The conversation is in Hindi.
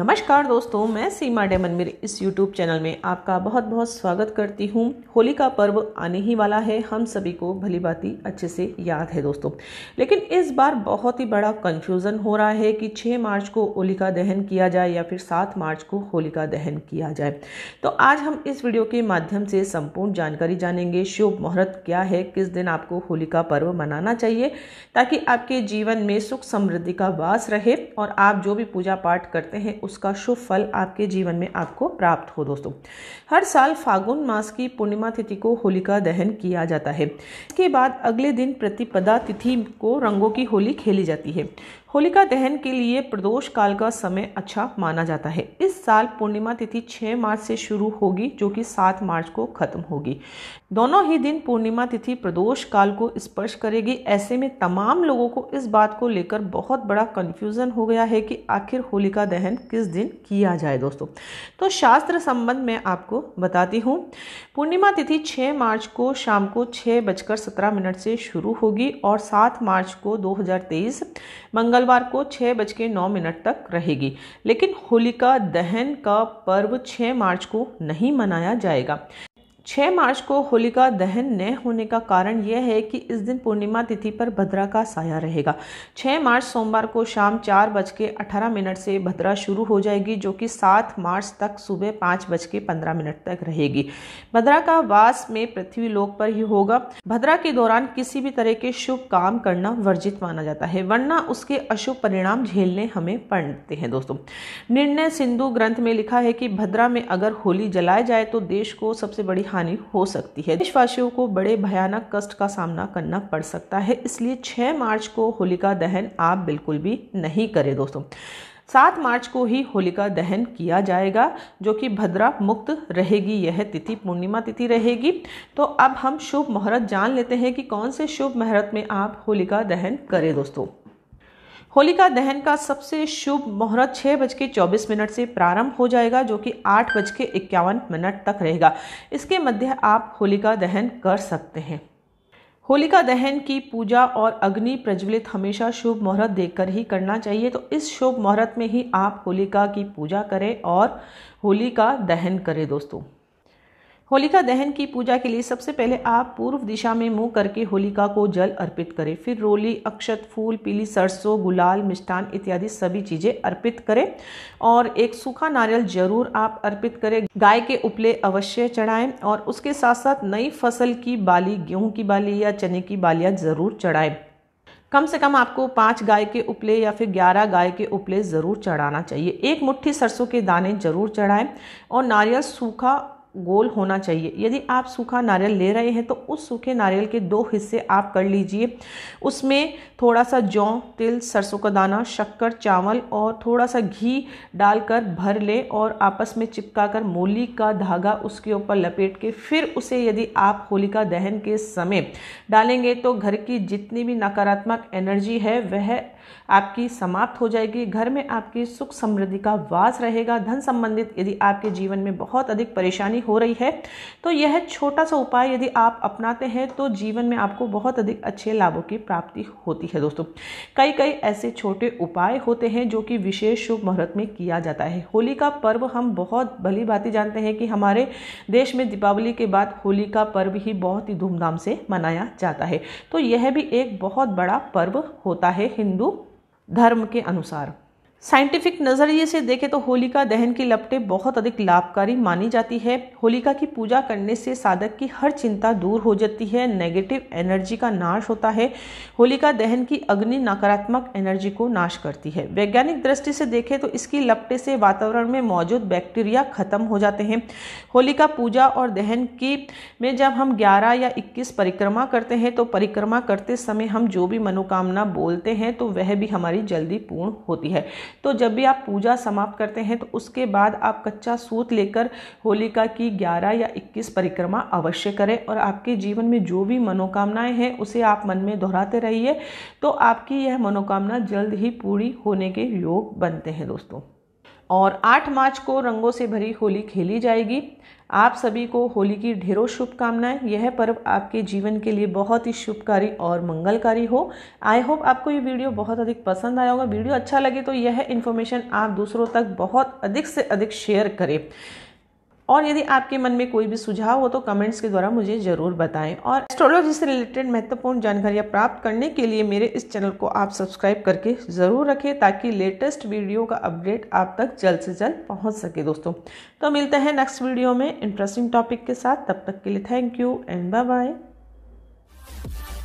नमस्कार दोस्तों मैं सीमा डेमन मेरे इस YouTube चैनल में आपका बहुत बहुत स्वागत करती हूँ होली का पर्व आने ही वाला है हम सभी को भली बाती अच्छे से याद है दोस्तों लेकिन इस बार बहुत ही बड़ा कन्फ्यूज़न हो रहा है कि 6 मार्च को होलिका दहन किया जाए या फिर 7 मार्च को होलिका दहन किया जाए तो आज हम इस वीडियो के माध्यम से संपूर्ण जानकारी जानेंगे शुभ मुहूर्त क्या है किस दिन आपको होलिका पर्व मनाना चाहिए ताकि आपके जीवन में सुख समृद्धि का वास रहे और आप जो भी पूजा पाठ करते हैं उसका शुभ फल आपके जीवन में आपको प्राप्त हो दोस्तों हर साल फागुन मास की पूर्णिमा तिथि को होलिका दहन किया जाता है इसके बाद अगले दिन प्रतिपदा तिथि को रंगों की होली खेली जाती है होलिका दहन के लिए प्रदोष काल का समय अच्छा माना जाता है इस साल पूर्णिमा तिथि 6 मार्च से शुरू होगी जो कि 7 मार्च को खत्म होगी दोनों ही दिन पूर्णिमा तिथि प्रदोष काल को स्पर्श करेगी ऐसे में तमाम लोगों को इस बात को लेकर बहुत बड़ा कन्फ्यूज़न हो गया है कि आखिर होलिका दहन किस दिन किया जाए दोस्तों तो शास्त्र संबंध में आपको बताती हूँ पूर्णिमा तिथि 6 मार्च को शाम को छः बजकर सत्रह मिनट से शुरू होगी और सात मार्च को दो मंगल मंगलवार को छः बज के नौ मिनट तक रहेगी लेकिन होलिका दहन का पर्व 6 मार्च को नहीं मनाया जाएगा छः मार्च को होलिका दहन न होने का कारण यह है कि इस दिन पूर्णिमा तिथि पर भद्रा का साया रहेगा छः मार्च सोमवार को शाम चार बज के अठारह मिनट से भद्रा शुरू हो जाएगी जो कि सात मार्च तक सुबह पाँच बज के पंद्रह मिनट तक रहेगी भद्रा का वास में पृथ्वी लोक पर ही होगा भद्रा के दौरान किसी भी तरह के शुभ काम करना वर्जित माना जाता है वरना उसके अशुभ परिणाम झेलने हमें पड़ते हैं दोस्तों निर्णय सिंधु ग्रंथ में लिखा है कि भद्रा में अगर होली जलाया जाए तो देश को सबसे बड़ी हानि हो सकती है देशवासियों को बड़े भयानक कष्ट का सामना करना पड़ सकता है इसलिए 6 मार्च को होलिका दहन आप बिल्कुल भी नहीं करें दोस्तों सात मार्च को ही होलिका दहन किया जाएगा जो कि भद्रा मुक्त रहेगी यह तिथि पूर्णिमा तिथि रहेगी तो अब हम शुभ मुहूर्त जान लेते हैं कि कौन से शुभ मुहूर्त में आप होलिका दहन करें दोस्तों होलिका दहन का सबसे शुभ मुहूर्त छः बज के चौबीस मिनट से प्रारंभ हो जाएगा जो कि आठ बज के इक्यावन मिनट तक रहेगा इसके मध्य आप होलिका दहन कर सकते हैं होलिका दहन की पूजा और अग्नि प्रज्वलित हमेशा शुभ मुहूर्त देखकर ही करना चाहिए तो इस शुभ मुहूर्त में ही आप होलिका की पूजा करें और होलिका दहन करें दोस्तों होलिका दहन की पूजा के लिए सबसे पहले आप पूर्व दिशा में मुंह करके होलिका को जल अर्पित करें फिर रोली अक्षत फूल पीली सरसों गुलाल मिष्ठान इत्यादि सभी चीज़ें अर्पित करें और एक सूखा नारियल जरूर आप अर्पित करें गाय के उपले अवश्य चढ़ाएं और उसके साथ साथ नई फसल की बाली गेहूं की बाली या चने की बालियाँ ज़रूर चढ़ाएं कम से कम आपको पाँच गाय के उपले या फिर ग्यारह गाय के उपले ज़रूर चढ़ाना चाहिए एक मुट्ठी सरसों के दाने ज़रूर चढ़ाएं और नारियल सूखा गोल होना चाहिए यदि आप सूखा नारियल ले रहे हैं तो उस सूखे नारियल के दो हिस्से आप कर लीजिए उसमें थोड़ा सा जौ तिल सरसों का दाना शक्कर चावल और थोड़ा सा घी डालकर भर लें और आपस में चिपका कर मूली का धागा उसके ऊपर लपेट के फिर उसे यदि आप होलिका दहन के समय डालेंगे तो घर की जितनी भी नकारात्मक एनर्जी है वह आपकी समाप्त हो जाएगी घर में आपकी सुख समृद्धि का वास रहेगा धन संबंधित यदि आपके जीवन में बहुत अधिक परेशानी हो रही है तो यह छोटा सा उपाय यदि आप अपनाते हैं तो जीवन में आपको बहुत अधिक अच्छे लाभों की प्राप्ति होती है दोस्तों कई कई ऐसे छोटे उपाय होते हैं जो कि विशेष शुभ मुहूर्त में किया जाता है होली का पर्व हम बहुत भली भांति जानते हैं कि हमारे देश में दीपावली के बाद होली का पर्व ही बहुत ही धूमधाम से मनाया जाता है तो यह भी एक बहुत बड़ा पर्व होता है हिंदू धर्म के अनुसार साइंटिफिक नज़रिए से देखें तो होलिका दहन की लपटें बहुत अधिक लाभकारी मानी जाती है होलिका की पूजा करने से साधक की हर चिंता दूर हो जाती है नेगेटिव एनर्जी का नाश होता है होलिका दहन की अग्नि नकारात्मक एनर्जी को नाश करती है वैज्ञानिक दृष्टि से देखें तो इसकी लपटे से वातावरण में मौजूद बैक्टीरिया खत्म हो जाते हैं होलिका पूजा और दहन की में जब हम ग्यारह या इक्कीस परिक्रमा करते हैं तो परिक्रमा करते समय हम जो भी मनोकामना बोलते हैं तो वह भी हमारी जल्दी पूर्ण होती है तो जब भी आप पूजा समाप्त करते हैं तो उसके बाद आप कच्चा सूत लेकर होलिका की ग्यारह या इक्कीस परिक्रमा अवश्य करें और आपके जीवन में जो भी मनोकामनाएं हैं उसे आप मन में दोहराते रहिए तो आपकी यह मनोकामना जल्द ही पूरी होने के योग बनते हैं दोस्तों और 8 मार्च को रंगों से भरी होली खेली जाएगी आप सभी को होली की ढेरों शुभकामनाएं यह पर्व आपके जीवन के लिए बहुत ही शुभकारी और मंगलकारी हो आई होप आपको ये वीडियो बहुत अधिक पसंद आया होगा वीडियो अच्छा लगे तो यह इन्फॉर्मेशन आप दूसरों तक बहुत अधिक से अधिक शेयर करें और यदि आपके मन में कोई भी सुझाव हो तो कमेंट्स के द्वारा मुझे ज़रूर बताएं और एस्ट्रोलॉजी से रिलेटेड महत्वपूर्ण जानकारियाँ प्राप्त करने के लिए मेरे इस चैनल को आप सब्सक्राइब करके ज़रूर रखें ताकि लेटेस्ट वीडियो का अपडेट आप तक जल्द से जल्द पहुँच सके दोस्तों तो मिलते हैं नेक्स्ट वीडियो में इंटरेस्टिंग टॉपिक के साथ तब तक के लिए thank you and bye bye